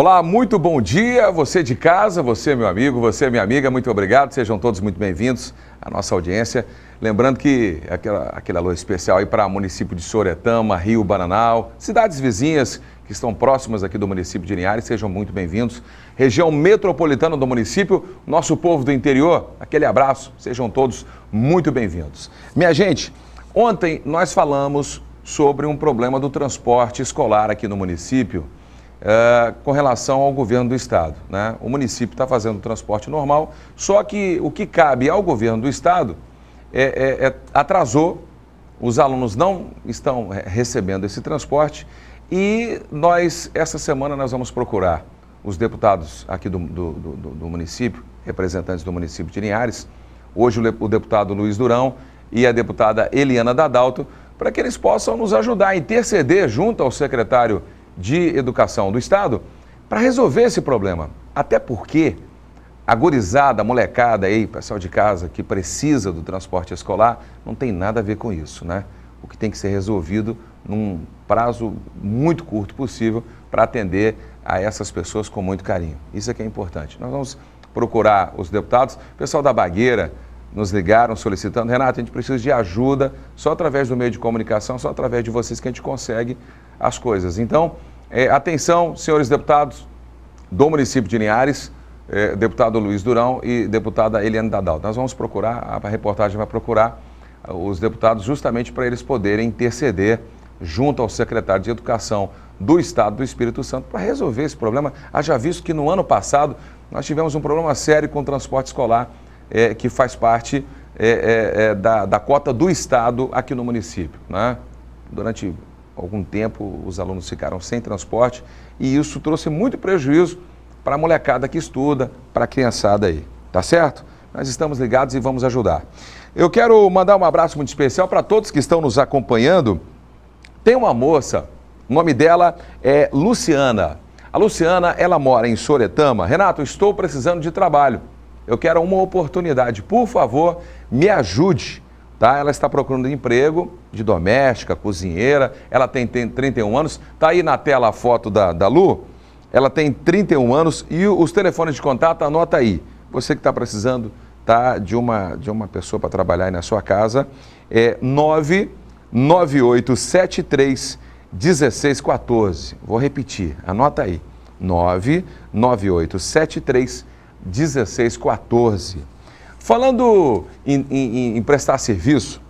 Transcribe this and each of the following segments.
Olá, muito bom dia. Você de casa, você meu amigo, você minha amiga, muito obrigado. Sejam todos muito bem-vindos à nossa audiência. Lembrando que aquela, aquele alô especial aí para o município de Soretama, Rio Bananal, cidades vizinhas que estão próximas aqui do município de Linhares, sejam muito bem-vindos. Região metropolitana do município, nosso povo do interior, aquele abraço, sejam todos muito bem-vindos. Minha gente, ontem nós falamos sobre um problema do transporte escolar aqui no município é, com relação ao governo do estado. Né? O município está fazendo o transporte normal, só que o que cabe ao governo do estado é, é, é atrasou, os alunos não estão recebendo esse transporte e nós, essa semana, nós vamos procurar os deputados aqui do, do, do, do município, representantes do município de Linhares, hoje o, o deputado Luiz Durão e a deputada Eliana Dadalto, para que eles possam nos ajudar a interceder junto ao secretário de Educação do Estado para resolver esse problema. Até porque a gorizada, a molecada aí, pessoal de casa que precisa do transporte escolar, não tem nada a ver com isso, né? O que tem que ser resolvido num prazo muito curto possível para atender a essas pessoas com muito carinho. Isso é que é importante. Nós vamos procurar os deputados, o pessoal da Bagueira, nos ligaram solicitando, Renato, a gente precisa de ajuda, só através do meio de comunicação, só através de vocês que a gente consegue as coisas. Então, é, atenção, senhores deputados do município de Linhares, é, deputado Luiz Durão e deputada Eliane Dadal. Nós vamos procurar, a reportagem vai procurar ah, os deputados justamente para eles poderem interceder junto ao secretário de Educação do Estado do Espírito Santo para resolver esse problema. Haja visto que no ano passado nós tivemos um problema sério com o transporte escolar é, que faz parte é, é, é da, da, cota do Estado aqui no município. Né? Durante algum tempo os alunos ficaram sem transporte e isso trouxe muito prejuízo para a molecada que estuda, para a criançada aí, tá certo? Nós estamos ligados e vamos ajudar. Eu quero mandar um abraço muito especial para todos que estão nos acompanhando. Tem uma moça, o nome dela é Luciana. A Luciana, ela mora em Soretama. Renato, estou precisando de trabalho. Eu quero uma oportunidade. Por favor, me ajude. Tá? Ela está procurando emprego de doméstica, cozinheira, ela tem, tem 31 anos. Está aí na tela a foto da, da Lu. Ela tem 31 anos e os telefones de contato, anota aí. Você que está precisando tá, de, uma, de uma pessoa para trabalhar aí na sua casa, é 99873 1614. Vou repetir, anota aí. 99873 1614. Falando em, em, em, prestar serviço,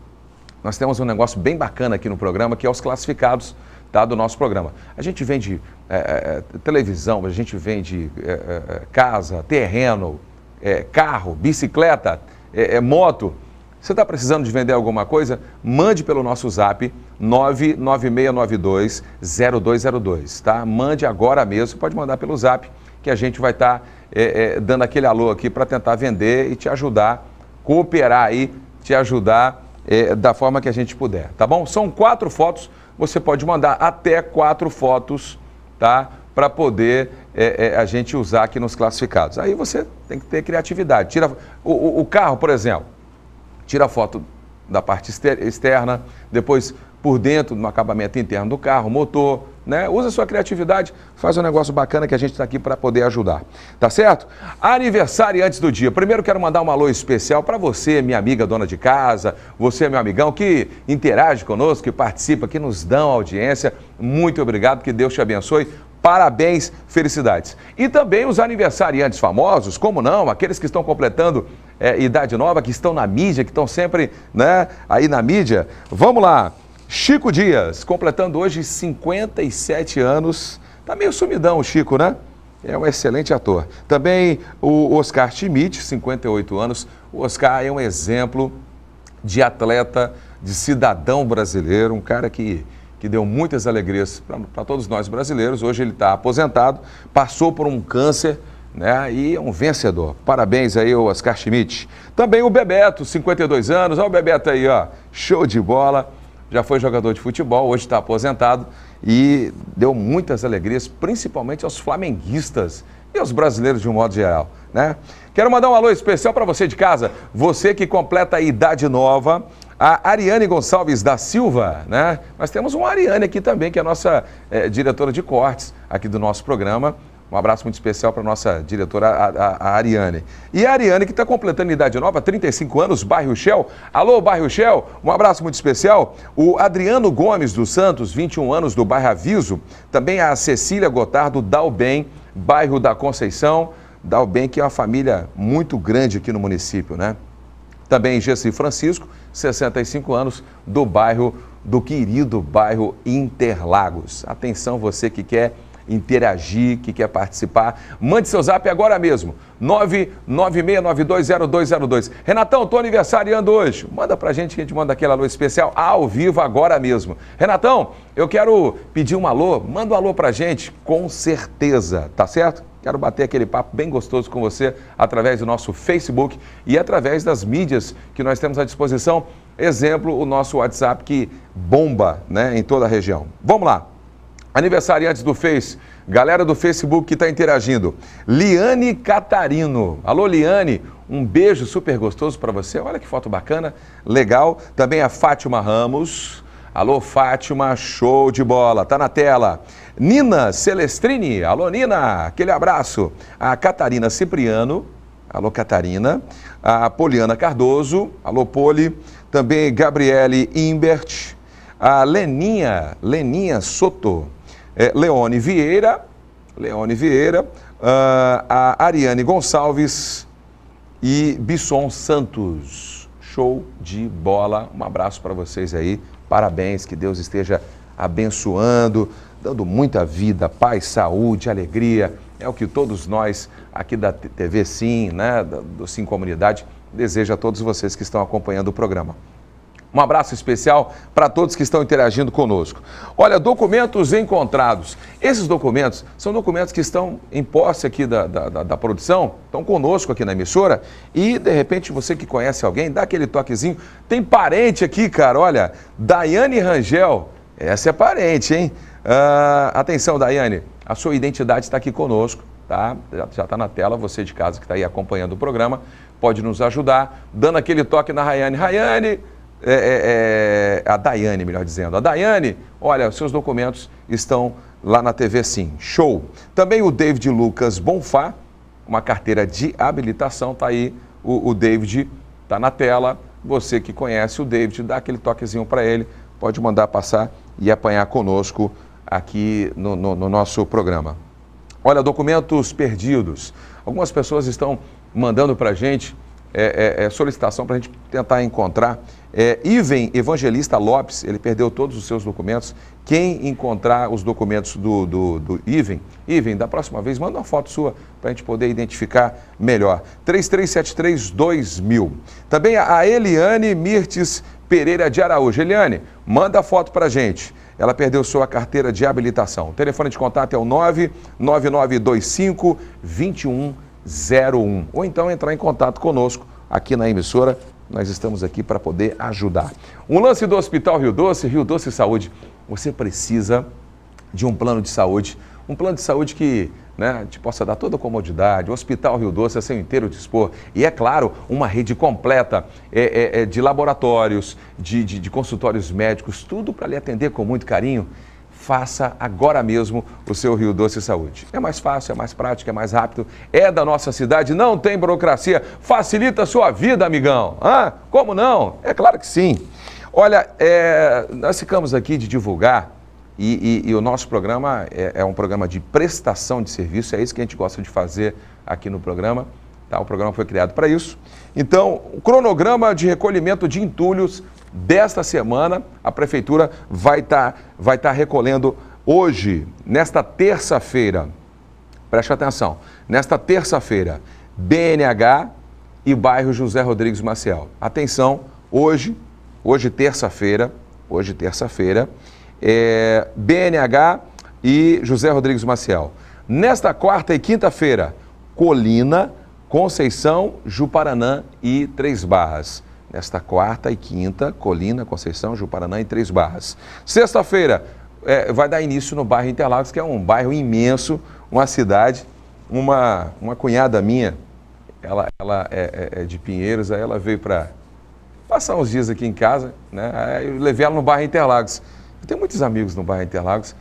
nós temos um negócio bem bacana aqui no programa, que é os classificados tá, do nosso programa. A gente vende é, é, é televisão, a gente vende é, é, casa, terreno, é, carro, bicicleta, moto. Você está precisando de vender alguma coisa? Mande pelo nosso zap 996920202, tá? Mande agora mesmo, pode mandar pelo zap que a gente vai estar... Tá é, é, dando aquele alô aqui para tentar vender e te ajudar, cooperar aí, te ajudar é, da forma que a gente puder, tá bom? São quatro fotos, você pode mandar até quatro fotos, tá? Para poder é, é, a gente usar aqui nos classificados. Aí você tem que ter criatividade. Tira o, o, o carro, por exemplo, tira foto da parte externa, depois por dentro, no acabamento interno do carro, motor, né? Usa sua criatividade, faz um negócio bacana que a gente está aqui para poder ajudar. Tá certo? Aniversário antes do dia. Primeiro quero mandar um alô especial para você, minha amiga dona de casa, você, meu amigão, que interage conosco, que participa, que nos dão audiência. Muito obrigado, que Deus te abençoe. Parabéns, felicidades. E também os aniversariantes famosos, como não, aqueles que estão completando é, idade nova, que estão na mídia, que estão sempre né, aí na mídia. Vamos lá. Chico Dias, completando hoje 57 anos. Tá meio sumidão o Chico, né? É um excelente ator. Também o Oscar Schmidt, 58 anos. O Oscar é um exemplo de atleta, de cidadão brasileiro, um cara que, que deu muitas alegrias para todos nós brasileiros. Hoje ele está aposentado, passou por um câncer né, e é um vencedor. Parabéns aí Oscar Schmidt. Também o Bebeto, 52 anos. Olha o Bebeto aí, ó. show de bola já foi jogador de futebol, hoje está aposentado e deu muitas alegrias, principalmente aos flamenguistas e aos brasileiros de um modo geral, né? Quero mandar um alô especial para você de casa, você que completa a idade nova, a Ariane Gonçalves da Silva, né? Nós temos uma Ariane aqui também, que é a nossa é, diretora de cortes aqui do nosso programa, um abraço muito especial para nossa diretora, a, a, a, Ariane. E a Ariane, que está completando idade nova, 35 anos, bairro Shell. Alô, bairro Shell, um abraço muito especial. O Adriano Gomes dos Santos, 21 anos, do bairro Aviso. Também a Cecília Gotardo Dalben, bairro da Conceição. Dalben que é uma família muito grande aqui no município, né? Também Gessi Francisco, 65 anos, do bairro, do querido bairro Interlagos. Atenção, você que quer interagir, que quer participar. Mande seu zap agora mesmo, 996920202. Renatão, tô aniversariando hoje. Manda a gente que a gente manda aquele alô especial ao vivo agora mesmo. Renatão, eu quero pedir um alô, manda um alô a gente, com certeza, tá certo? Quero bater aquele papo bem gostoso com você através do nosso Facebook e através das mídias que nós temos à disposição. Exemplo, o nosso WhatsApp que bomba né, em toda a região. Vamos lá, Aniversariantes do Face, galera do Facebook que está interagindo. Liane Catarino. Alô, Liane, um beijo super gostoso para você. Olha que foto bacana, legal. Também a Fátima Ramos. Alô, Fátima, show de bola. Tá na tela. Nina Celestrini. Alô, Nina, aquele abraço. A Catarina Cipriano. Alô, Catarina. A Poliana Cardoso. Alô, Poli. Também Gabriele Imbert. A Leninha, Leninha Soto é, Leone Vieira, Leone Vieira, uh, a Ariane Gonçalves e Bisson Santos. Show de bola. Um abraço para vocês aí. Parabéns, que Deus esteja abençoando, dando muita vida, paz, saúde, alegria. É o que todos nós aqui da TV Sim, né, do Sim Comunidade, desejo a todos vocês que estão acompanhando o programa. Um abraço especial para todos que estão interagindo conosco. Olha, documentos encontrados. Esses documentos são documentos que estão em posse aqui da, da, da, produção, estão conosco aqui na emissora. E, de repente, você que conhece alguém, dá aquele toquezinho. Tem parente aqui, cara, olha. Daiane Rangel. Essa é parente, hein? Uh, atenção, Daiane. A sua identidade está aqui conosco, tá? Já está na tela, você de casa que está aí acompanhando o programa. Pode nos ajudar, dando aquele toque na Rayane. Rayane é, é, é, a Daiane, melhor dizendo. A Daiane, olha, seus documentos estão lá na TV Sim. Show! Também o David Lucas Bonfá, uma carteira de habilitação, tá aí o, o David, tá na tela. Você que conhece o David, dá aquele toquezinho para ele, pode mandar passar e apanhar conosco aqui no, no, no nosso programa. Olha, documentos perdidos. Algumas pessoas estão mandando para a gente é, é, é solicitação para a gente tentar encontrar é, Iven Evangelista Lopes, ele perdeu todos os seus documentos. Quem encontrar os documentos do, do, do Iven, Iven, da próxima vez, manda uma foto sua para a gente poder identificar melhor. 3373-2000. Também a Eliane Mirtes Pereira de Araújo. Eliane, manda a foto para a gente. Ela perdeu sua carteira de habilitação. O telefone de contato é o 99925 2101. Ou então entrar em contato conosco aqui na emissora nós estamos aqui para poder ajudar. Um lance do Hospital Rio Doce, Rio Doce Saúde. Você precisa de um plano de saúde, um plano de saúde que né, te possa dar toda a comodidade, o Hospital Rio Doce é seu inteiro dispor. E é claro, uma rede completa é, é, é de laboratórios, de, de, de consultórios médicos, tudo para lhe atender com muito carinho faça agora mesmo o seu Rio Doce Saúde. É mais fácil, é mais prático, é mais rápido, é da nossa cidade, não tem burocracia, facilita a sua vida, amigão. Ah, como não? É claro que sim. Olha, é, nós ficamos aqui de divulgar e, e, e o nosso programa é, é, um programa de prestação de serviço, é isso que a gente gosta de fazer aqui no programa. Tá? O programa foi criado para isso. Então, o cronograma de recolhimento de entulhos desta semana, a Prefeitura vai estar tá, vai tá recolhendo hoje, nesta terça-feira, preste atenção, nesta terça-feira, BNH e bairro José Rodrigues Maciel. Atenção, hoje, hoje terça-feira, hoje terça-feira, é, BNH e José Rodrigues Maciel. Nesta quarta e quinta-feira, Colina, Conceição, Juparanã e Três Barras. Nesta quarta e quinta, Colina, Conceição, Juparanã e Três Barras. Sexta-feira, é, vai dar início no bairro Interlagos, que é um bairro imenso, uma cidade. Uma, uma cunhada minha, ela, ela é, é, é de Pinheiros, aí ela veio para passar uns dias aqui em casa, né? Aí eu levei ela no bairro Interlagos. Eu tenho muitos amigos no bairro Interlagos,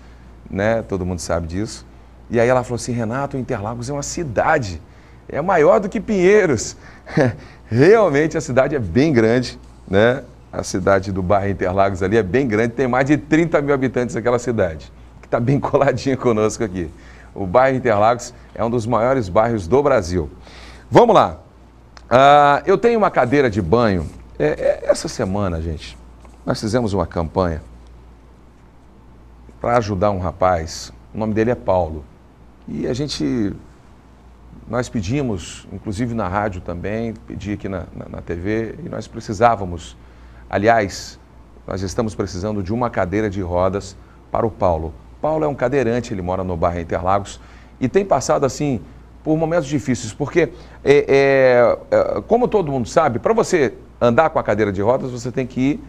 né? Todo mundo sabe disso. E aí ela falou assim, Renato, Interlagos é uma cidade, é maior do que Pinheiros. Realmente a cidade é bem grande, né? A cidade do bairro Interlagos ali é bem grande, tem mais de 30 mil habitantes aquela cidade, que está bem coladinha conosco aqui. O bairro Interlagos é um dos maiores bairros do Brasil. Vamos lá. Uh, eu tenho uma cadeira de banho. É, é, essa semana, gente, nós fizemos uma campanha para ajudar um rapaz. O nome dele é Paulo. E a gente nós pedimos, inclusive na rádio também, pedi aqui na, na, na TV, e nós precisávamos, aliás, nós estamos precisando de uma cadeira de rodas para o Paulo. Paulo é um cadeirante, ele mora no bairro Interlagos e tem passado assim por momentos difíceis, porque é, é, é, como todo mundo sabe, para você andar com a cadeira de rodas você tem que ir,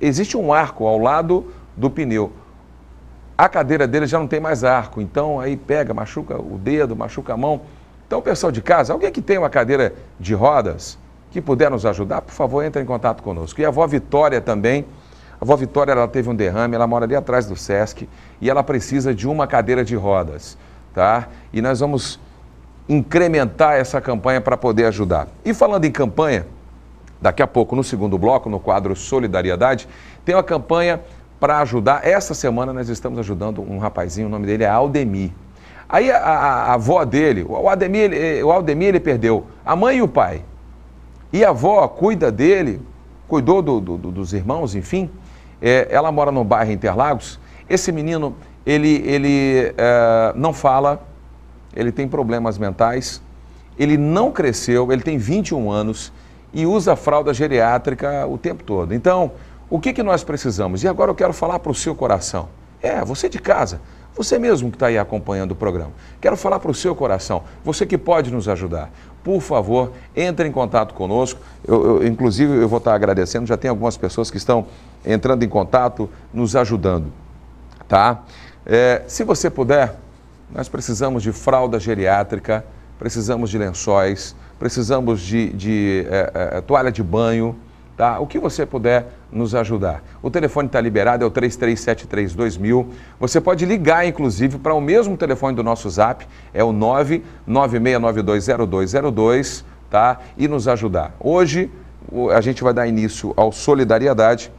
existe um arco ao lado do pneu. A cadeira dele já não tem mais arco, então aí pega, machuca o dedo, machuca a mão. Então, pessoal de casa, alguém que tem uma cadeira de rodas que puder nos ajudar, por favor, entre em contato conosco. E a avó Vitória também. A avó Vitória ela teve um derrame, ela mora ali atrás do SESC e ela precisa de uma cadeira de rodas, tá? E nós vamos incrementar essa campanha para poder ajudar. E falando em campanha, daqui a pouco no segundo bloco, no quadro Solidariedade, tem uma campanha para ajudar. Essa semana nós estamos ajudando um rapazinho, o nome dele é Aldemir. Aí a, a, a avó dele, o Aldemir, ele, eh, o Aldemir ele perdeu a mãe e o pai. E a avó cuida dele, cuidou do, do, dos irmãos, enfim. É, ela mora no bairro Interlagos. Esse menino, ele, ele é, não fala, ele tem problemas mentais, ele não cresceu, ele tem 21 anos e usa fralda geriátrica o tempo todo. Então, o que, que nós precisamos? E agora eu quero falar para o seu coração. É, você de casa, você mesmo que está aí acompanhando o programa. Quero falar para o seu coração, você que pode nos ajudar. Por favor, entre em contato conosco. Eu, eu, inclusive, eu vou estar tá agradecendo, já tem algumas pessoas que estão entrando em contato, nos ajudando. Tá? É, se você puder, nós precisamos de fralda geriátrica, precisamos de lençóis, precisamos de, de é, é, toalha de banho, tá? O que você puder nos ajudar. O telefone está liberado, é o 33732000. Você pode ligar, inclusive, para o mesmo telefone do nosso zap, é o 996920202, tá? E nos ajudar. Hoje a gente vai dar início ao Solidariedade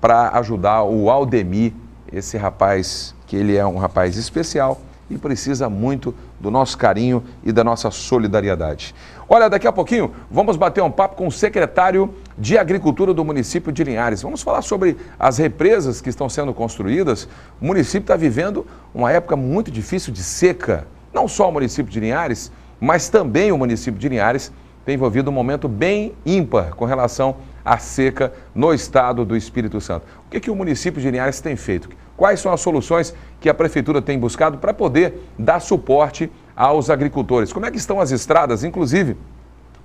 para ajudar o Aldemir, esse rapaz que ele é um rapaz especial e precisa muito do nosso carinho e da nossa solidariedade. Olha, daqui a pouquinho vamos bater um papo com o secretário de Agricultura do município de Linhares. Vamos falar sobre as represas que estão sendo construídas. O município está vivendo uma época muito difícil de seca. Não só o município de Linhares, mas também o município de Linhares tem envolvido um momento bem ímpar com relação à seca no estado do Espírito Santo. O que, que o município de Linhares tem feito? Quais são as soluções que a prefeitura tem buscado para poder dar suporte aos agricultores? Como é que estão as estradas, inclusive?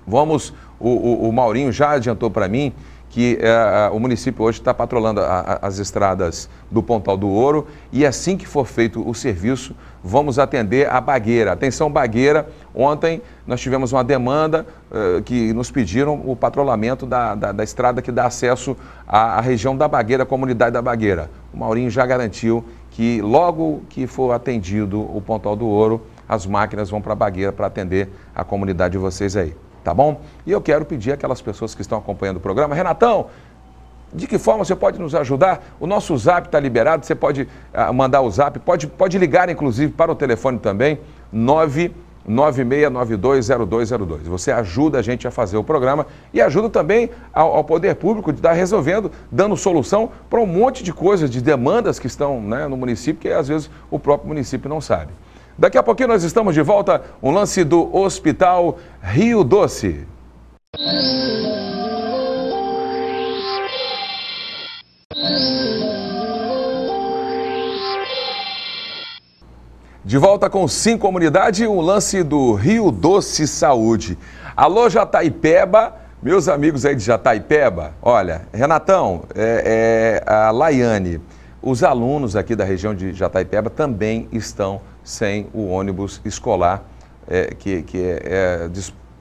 Vamos, o, o, o Maurinho já adiantou para mim que é, o município hoje está patrolando a, a, as estradas do Pontal do Ouro e assim que for feito o serviço, vamos atender a Bagueira. Atenção, Bagueira, ontem nós tivemos uma demanda eh, que nos pediram o patrulhamento da, da, da, estrada que dá acesso à, à região da Bagueira, à comunidade da Bagueira. O Maurinho já garantiu que logo que for atendido o Pontal do Ouro, as máquinas vão para a Bagueira para atender a comunidade de vocês aí tá bom? E eu quero pedir aquelas pessoas que estão acompanhando o programa, Renatão, de que forma você pode nos ajudar? O nosso zap está liberado, você pode ah, mandar o zap, pode, pode ligar inclusive para o telefone também, 996920202. Você ajuda a gente a fazer o programa e ajuda também ao, ao poder público de estar tá resolvendo, dando solução para um monte de coisas, de demandas que estão né, no município, que às vezes o próprio município não sabe. Daqui a pouquinho nós estamos de volta. Um lance do Hospital Rio Doce. De volta com Sim Comunidade, um lance do Rio Doce Saúde. Alô, Jataipeba, meus amigos aí de Jataipeba. Olha, Renatão, é, é, a Laiane, os alunos aqui da região de Jataipeba também estão sem o ônibus escolar é, que, que, é, é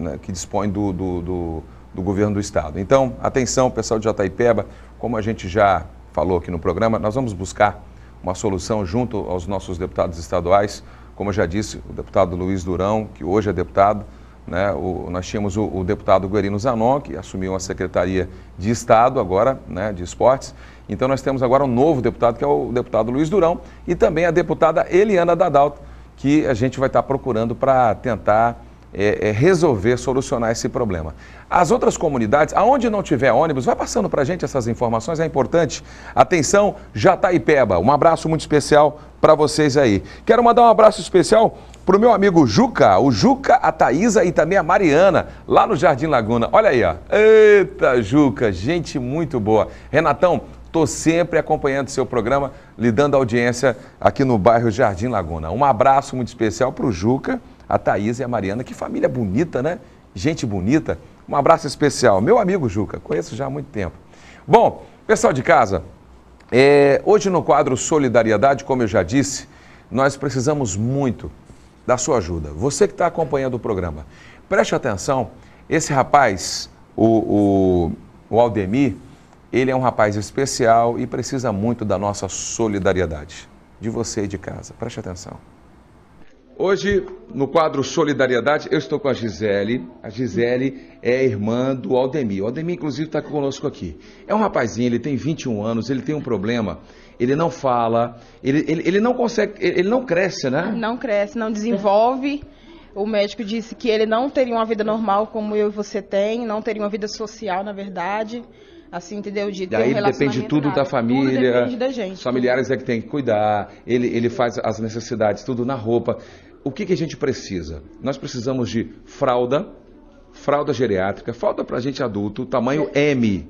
né, que dispõe do, do, do, do, governo do estado. Então, atenção, pessoal de Jataipeba, como a gente já falou aqui no programa, nós vamos buscar uma solução junto aos nossos deputados estaduais. Como eu já disse, o deputado Luiz Durão, que hoje é deputado, né, o, nós tínhamos o, o, deputado Guerino Zanon, que assumiu a Secretaria de Estado agora, né, de Esportes, então nós temos agora um novo deputado, que é o deputado Luiz Durão, e também a deputada Eliana Dadalto, que a gente vai estar procurando para tentar é, é, resolver, solucionar esse problema. As outras comunidades, aonde não tiver ônibus, vai passando para a gente essas informações, é importante. Atenção, Jataipeba, um abraço muito especial para vocês aí. Quero mandar um abraço especial para o meu amigo Juca, o Juca, a Thaisa e também a Mariana, lá no Jardim Laguna. Olha aí, ó. Eita, Juca, gente muito boa. Renatão, Estou sempre acompanhando seu programa, lhe dando audiência aqui no bairro Jardim Laguna. Um abraço muito especial para o Juca, a Thaís e a Mariana. Que família bonita, né? Gente bonita. Um abraço especial. Meu amigo Juca, conheço já há muito tempo. Bom, pessoal de casa, é, hoje no quadro Solidariedade, como eu já disse, nós precisamos muito da sua ajuda. Você que está acompanhando o programa, preste atenção, esse rapaz, o, o, o Aldemir, ele é um rapaz especial e precisa muito da nossa solidariedade. De você e de casa. Preste atenção. Hoje, no quadro Solidariedade, eu estou com a Gisele. A Gisele é irmã do Aldemir. O Aldemir, inclusive, está conosco aqui. É um rapazinho, ele tem 21 anos, ele tem um problema. Ele não fala, ele, ele, ele não consegue, ele não cresce, né? Não cresce, não desenvolve. O médico disse que ele não teria uma vida normal como eu e você tem, não teria uma vida social, na verdade assim, entendeu? De ter Daí um depende tudo da família, tudo depende da gente. familiares é que tem que cuidar, ele, ele faz as necessidades, tudo na roupa. O que, que a gente precisa? Nós precisamos de fralda, fralda geriátrica, fralda para gente adulto, tamanho M.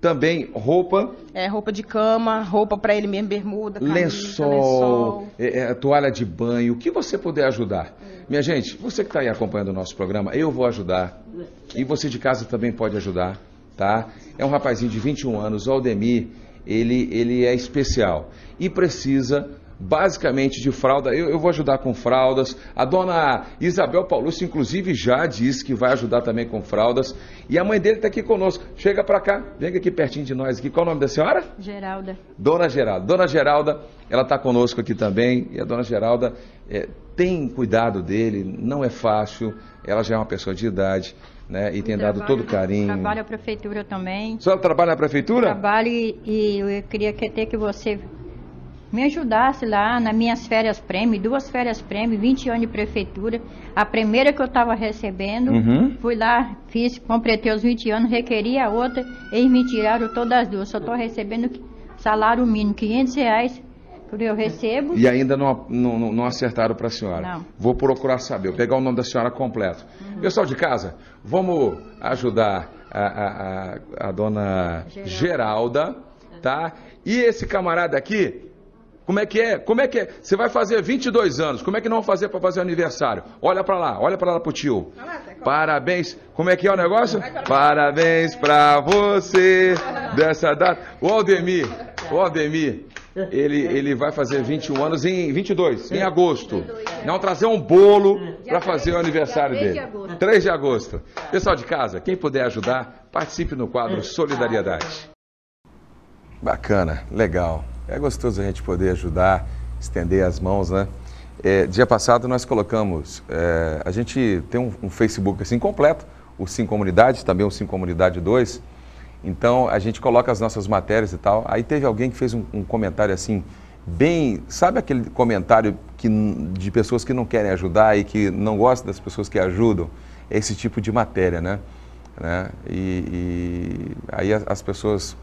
Também roupa. É, roupa de cama, roupa para ele mesmo, bermuda, camisa, lençol, lençol. É, é, toalha de banho, o que você puder ajudar. Hum. Minha gente, você que está aí acompanhando o nosso programa, eu vou ajudar. Hum. E você de casa também pode ajudar, tá? É um rapazinho de 21 anos, o Aldemir, ele, ele é especial e precisa basicamente de fralda. Eu, eu, vou ajudar com fraldas. A dona Isabel Paulucci, inclusive, já disse que vai ajudar também com fraldas. E a mãe dele está aqui conosco. Chega para cá, vem aqui pertinho de nós. Aqui. Qual o nome da senhora? Geralda. Dona Geralda. Dona Geralda, ela está conosco aqui também. E a dona Geralda é, tem cuidado dele, não é fácil. Ela já é uma pessoa de idade né? E tem dado todo carinho. Trabalho na prefeitura também. só trabalha na prefeitura? trabalho e, eu queria até que você me ajudasse lá nas minhas férias prêmio, duas férias prêmio, 20 anos de prefeitura. A primeira que eu estava recebendo, uhum. fui lá, fiz, completei os 20 anos, requeria a outra, eles me tiraram todas as duas. Só estou recebendo salário mínimo, 500 reais porque Eu recebo. E ainda não, não, não acertaram para a senhora. Não. Vou procurar saber, vou pegar o nome da senhora completo. Uhum. Pessoal de casa, vamos ajudar a, a, a, a dona Geralda. Geralda, tá? E esse camarada aqui, como é que é? Como é que é? Você vai fazer 22 anos. Como é que não fazer para fazer aniversário? Olha para lá, olha para lá o tio. É? Parabéns. Como é que é o negócio? Parabéns para você dessa data. O Aldemir, o Aldemir, ele, ele vai fazer 21 anos em 22, em é. agosto. Não trazer um bolo hum. para fazer o aniversário dele. 3 de agosto. Pessoal de casa, quem puder ajudar, participe no quadro é. Solidariedade. Bacana, legal. É gostoso a gente poder ajudar, estender as mãos, né? É, dia passado nós colocamos, é, a gente tem um, um, Facebook assim completo, o Sim Comunidade, também o Sim Comunidade 2, então a gente coloca as nossas matérias e tal. Aí teve alguém que fez um, um comentário assim, bem. Sabe aquele comentário que, de pessoas que não querem ajudar e que não gostam das pessoas que ajudam? Esse tipo de matéria, né? né? E, e aí as pessoas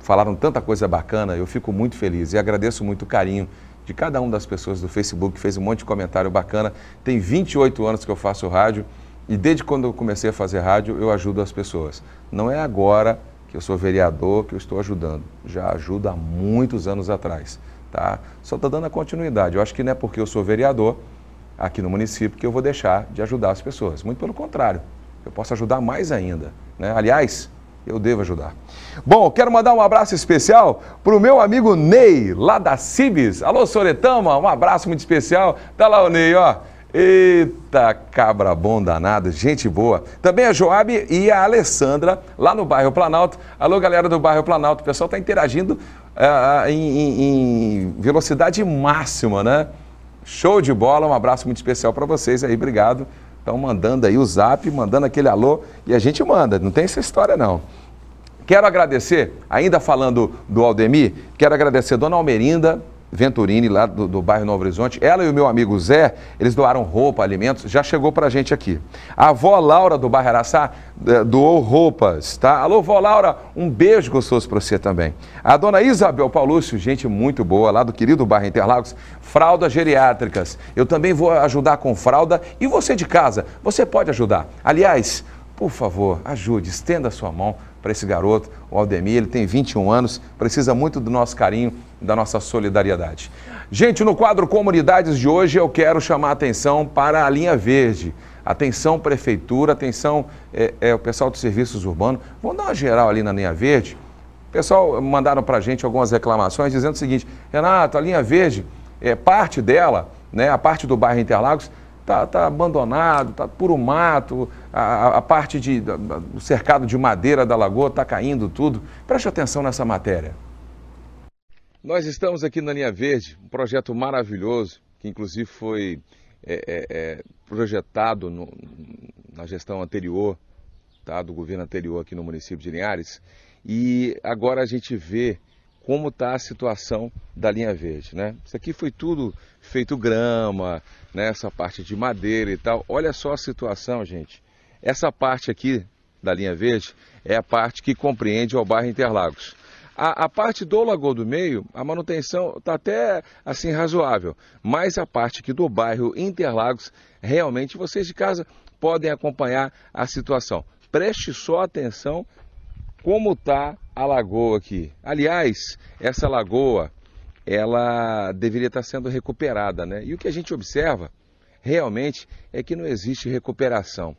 falaram tanta coisa bacana, eu fico muito feliz e agradeço muito o carinho de cada uma das pessoas do Facebook, que fez um monte de comentário bacana. Tem 28 anos que eu faço rádio. E desde quando eu comecei a fazer rádio, eu ajudo as pessoas. Não é agora que eu sou vereador que eu estou ajudando. Já ajuda há muitos anos atrás. Tá? Só está dando a continuidade. Eu acho que não é porque eu sou vereador aqui no município que eu vou deixar de ajudar as pessoas. Muito pelo contrário, eu posso ajudar mais ainda. Né? Aliás, eu devo ajudar. Bom, quero mandar um abraço especial para o meu amigo Ney, lá da Cibis. Alô, Soretama, um abraço muito especial. Tá lá o Ney, ó. Eita, cabra bom danado, gente boa. Também a Joab e a Alessandra, lá no bairro Planalto. Alô, galera do bairro Planalto, o pessoal está interagindo uh, em, em velocidade máxima, né? Show de bola, um abraço muito especial para vocês aí, obrigado. Estão mandando aí o zap, mandando aquele alô e a gente manda, não tem essa história não. Quero agradecer, ainda falando do Aldemir, quero agradecer a Dona Almerinda, Venturini, lá do, do, bairro Novo Horizonte. Ela e o meu amigo Zé, eles doaram roupa, alimentos, já chegou pra gente aqui. A avó Laura, do bairro Araçá, eh, doou roupas, tá? Alô, vó Laura, um beijo gostoso pra você também. A dona Isabel Paulúcio, gente muito boa, lá do querido bairro Interlagos, fraldas geriátricas. Eu também vou ajudar com fralda. E você de casa, você pode ajudar. Aliás, por favor, ajude, estenda a sua mão para esse garoto, o Aldemir, ele tem 21 anos, precisa muito do nosso carinho, da nossa solidariedade. Gente, no quadro Comunidades de hoje eu quero chamar a atenção para a linha verde. Atenção, prefeitura, atenção, é, é, o pessoal dos serviços urbanos. Vamos dar uma geral ali na linha verde. O pessoal mandaram para a gente algumas reclamações dizendo o seguinte: Renato, a linha verde, é, parte dela, né, a parte do bairro Interlagos, está tá abandonado, está puro mato, a, a parte de, o cercado de madeira da lagoa está caindo tudo. Preste atenção nessa matéria. Nós estamos aqui na Linha Verde, um projeto maravilhoso, que inclusive foi é, é, é, projetado no, na gestão anterior, tá, do governo anterior aqui no município de Linhares. E agora a gente vê como está a situação da linha verde, né? Isso aqui foi tudo feito grama, né? essa parte de madeira e tal. Olha só a situação, gente. Essa parte aqui da linha verde é a parte que compreende o bairro Interlagos. A, a parte do Lagoa do Meio, a manutenção está até assim razoável, mas a parte aqui do bairro Interlagos, realmente vocês de casa podem acompanhar a situação. Preste só atenção como está a lagoa aqui. Aliás, essa lagoa ela deveria estar tá sendo recuperada, né? E o que a gente observa realmente é que não existe recuperação.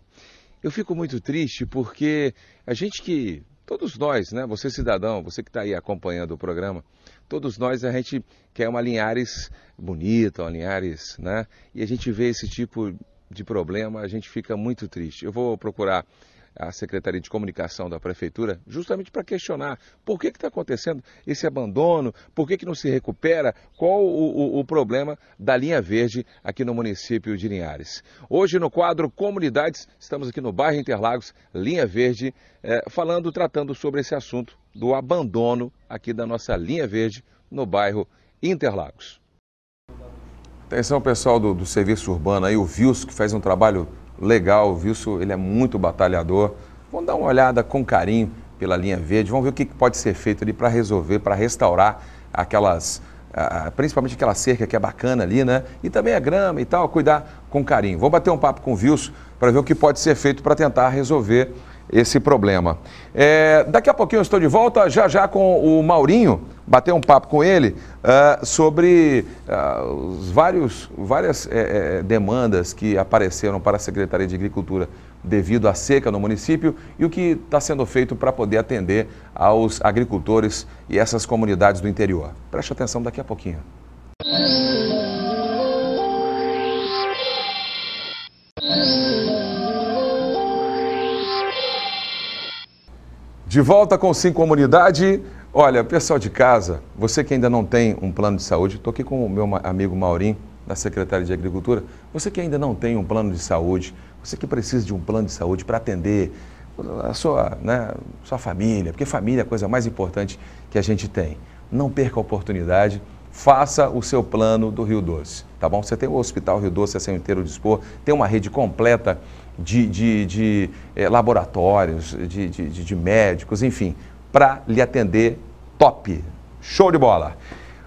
Eu fico muito triste porque a gente que todos nós, né? Você cidadão, você que está aí acompanhando o programa, todos nós a gente quer uma Linhares bonita, uma Linhares, né? E a gente vê esse tipo de problema, a gente fica muito triste. Eu vou procurar à Secretaria de Comunicação da Prefeitura, justamente para questionar por que está acontecendo esse abandono, por que, que não se recupera, qual o, o, o problema da linha verde aqui no município de Linhares. Hoje, no quadro Comunidades, estamos aqui no bairro Interlagos, Linha Verde, eh, falando, tratando sobre esse assunto do abandono aqui da nossa linha verde no bairro Interlagos. Atenção pessoal do, do serviço urbano aí, o VIUS, que faz um trabalho legal. O Wilson ele é muito batalhador. Vamos dar uma olhada com carinho pela linha verde, vamos ver o que pode ser feito ali para resolver, para restaurar aquelas, principalmente aquela cerca que é bacana ali, né? E também a grama e tal, cuidar com carinho. Vou bater um papo com o Wilson para ver o que pode ser feito para tentar resolver esse problema. É, daqui a pouquinho eu estou de volta já já com o Maurinho, bater um papo com ele uh, sobre uh, os vários, várias é, é, demandas que apareceram para a Secretaria de Agricultura devido à seca no município e o que está sendo feito para poder atender aos agricultores e essas comunidades do interior. Preste atenção daqui a pouquinho. Música De volta com Sim Comunidade. Olha, pessoal de casa, você que ainda não tem um plano de saúde, estou aqui com o meu amigo Maurim, da Secretaria de Agricultura. Você que ainda não tem um plano de saúde, você que precisa de um plano de saúde para atender a sua, né, sua família, porque família é a coisa mais importante que a gente tem. Não perca a oportunidade faça o seu plano do Rio Doce, tá bom? Você tem o Hospital Rio Doce a é seu inteiro dispor, tem uma rede completa de, de, de eh, laboratórios, de, de, de médicos, enfim, para lhe atender top. Show de bola!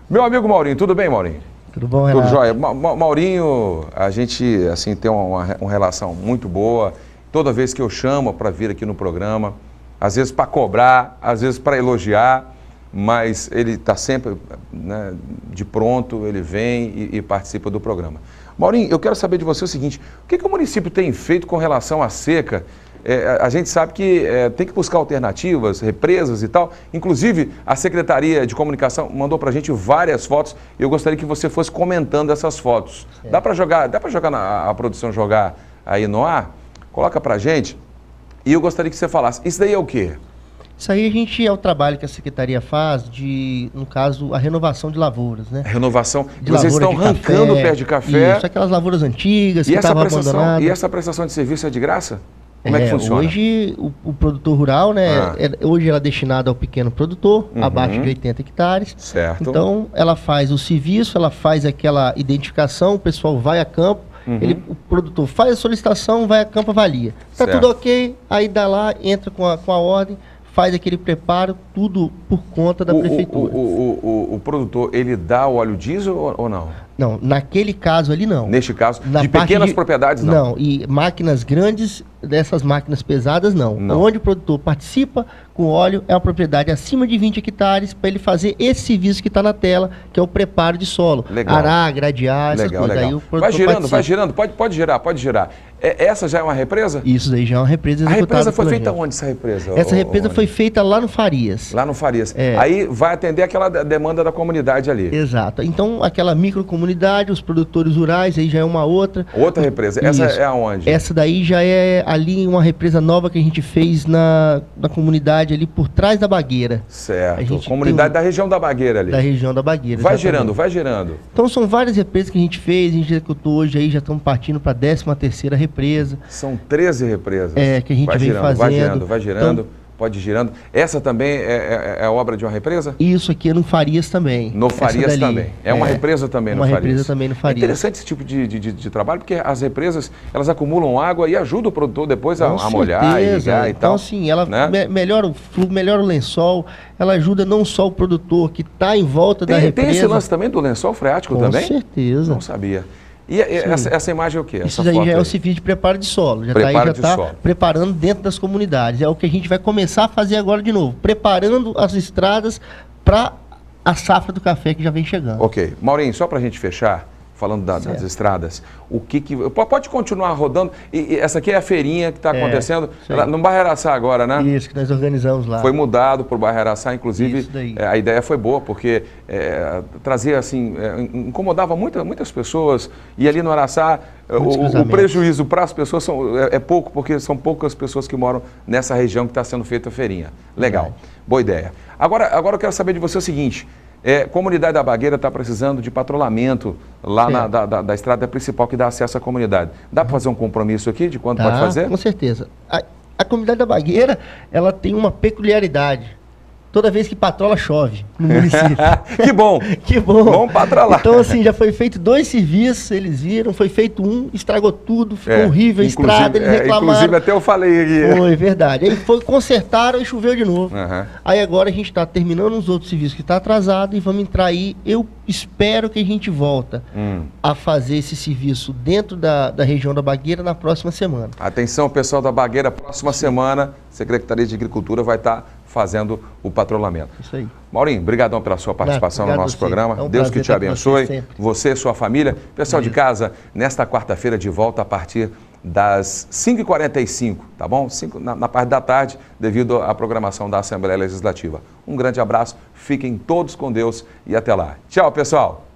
Meu amigo Maurinho, tudo bem, Maurinho? Tudo bom, Renato? Tudo jóia. Ma Maurinho, a gente assim tem uma, uma, relação muito boa. Toda vez que eu chamo para vir aqui no programa, às vezes para cobrar, às vezes para elogiar, mas ele está sempre né, de pronto, ele vem e, e, participa do programa. Maurinho, eu quero saber de você o seguinte: o que, que o município tem feito com relação à seca? É, a gente sabe que é, tem que buscar alternativas, represas e tal. Inclusive, a Secretaria de Comunicação mandou para a gente várias fotos. Eu gostaria que você fosse comentando essas fotos. É. Dá para jogar, dá para jogar na, a produção jogar aí no ar? Coloca para a gente. E eu gostaria que você falasse. Isso daí é o quê? Isso aí a gente é o trabalho que a secretaria faz de, no caso, a renovação de lavouras, né? A renovação. De Vocês estão arrancando café, pé de café. Isso, aquelas lavouras antigas e que estavam abandonadas. E essa prestação de serviço é de graça? Como é, é que funciona? Hoje o, o produtor rural, né? Ah. É, hoje ela é destinada ao pequeno produtor, uhum. abaixo de 80 hectares. Certo. Então ela faz o serviço, ela faz aquela identificação, o pessoal vai a campo, Uhum. Ele, o produtor faz a solicitação, vai a campo avalia. Tá tudo ok, aí dá lá, entra com a, com a ordem, faz aquele preparo, tudo por conta da o, prefeitura. O, o, o, produtor, ele dá o óleo diesel ou, não? Não, naquele caso ali não. Neste caso, Na de pequenas de, propriedades não? Não, e máquinas grandes, dessas máquinas pesadas não. não. Onde o produtor participa com óleo é uma propriedade acima de 20 hectares para ele fazer esse serviço que está na tela, que é o preparo de solo. Legal. Arar, gradear, essas legal, coisas. Legal. Aí o vai girando, participa. vai girando, pode, pode girar, pode girar. É, essa já é uma represa? Isso daí já é uma represa executada. A represa foi feita gente. onde essa represa? Essa represa onde? foi feita lá no Farias. Lá no Farias. É. Aí vai atender aquela demanda da comunidade ali. Exato. Então aquela microcomunidade, os produtores rurais, aí já é uma outra. Outra represa. Isso. Essa é aonde? Essa daí já é ali uma represa nova que a gente fez na, na comunidade ali por trás da Bagueira. Certo. comunidade da região da Bagueira ali. Da região da Bagueira. Vai exatamente. girando, vai girando. Então são várias represas que a gente fez, a gente executou hoje aí, já estamos partindo para a 13 terceira represa represa. São 13 represas. É, que a gente vai vem girando, fazendo. Vai girando, vai então girando. Então, pode ir girando. Essa também é, é, é, obra de uma represa? Isso aqui é no Farias também. No Farias também. É, é uma represa também uma no Farias. Uma represa também no é Farias. interessante esse tipo de, de, de, trabalho, porque as represas, elas acumulam água e ajudam o produtor depois a, a molhar e, ligar e então, tal. Então, assim, ela né? me, melhora o fluxo, melhora o lençol, ela ajuda não só o produtor que está em volta tem, da represa. Tem esse lance também do lençol freático Com também? Com certeza. Não sabia. E é, é, essa, essa, imagem é o quê? Essa Isso daí já aí? é o serviço de preparo de solo. Já está tá preparando dentro das comunidades. É o que a gente vai começar a fazer agora de novo. Preparando as estradas para a safra do café que já vem chegando. Ok. Maurinho, só para a gente fechar, falando da, das estradas, o que que... Pode continuar rodando, e, e essa aqui é a feirinha que está é, acontecendo no Barra Araçá agora, né? Isso, que nós organizamos lá. Foi mudado para o Barra Araçá, inclusive é, a ideia foi boa, porque é, trazia assim, é, incomodava muita, muitas pessoas, e ali no Araçá é, o, o, prejuízo para as pessoas são, é, é, pouco, porque são poucas pessoas que moram nessa região que está sendo feita a feirinha. Legal, boa ideia. Agora, agora eu quero saber de você o seguinte, é, comunidade da Bagueira está precisando de patrulhamento lá na, da, da, da, estrada principal que dá acesso à comunidade. Dá para fazer um compromisso aqui de quanto tá, pode fazer? Com certeza. A, a comunidade da Bagueira ela tem uma peculiaridade toda vez que patrola chove no município. que bom! que bom! Vamos patrolar. Então, assim, já foi feito dois serviços, eles viram, foi feito um, estragou tudo, ficou é, horrível a estrada, eles é, reclamaram. É, inclusive, até eu falei aqui. Foi, verdade. Aí foi, consertaram e choveu de novo. Uhum. Aí agora a gente está terminando os outros serviços que está atrasado e vamos entrar aí. Eu espero que a gente volta hum. a fazer esse serviço dentro da, da região da Bagueira na próxima semana. Atenção, pessoal da Bagueira, próxima semana, Secretaria de Agricultura vai estar... Tá fazendo o patrulhamento. Isso aí. Maurinho, pela sua participação no nosso programa. É um Deus que te abençoe, você, e sua família. Pessoal de casa, nesta quarta-feira de volta a partir das 5h45, tá bom? Cinco na, na, parte da tarde, devido à programação da Assembleia Legislativa. Um grande abraço, fiquem todos com Deus e até lá. Tchau, pessoal!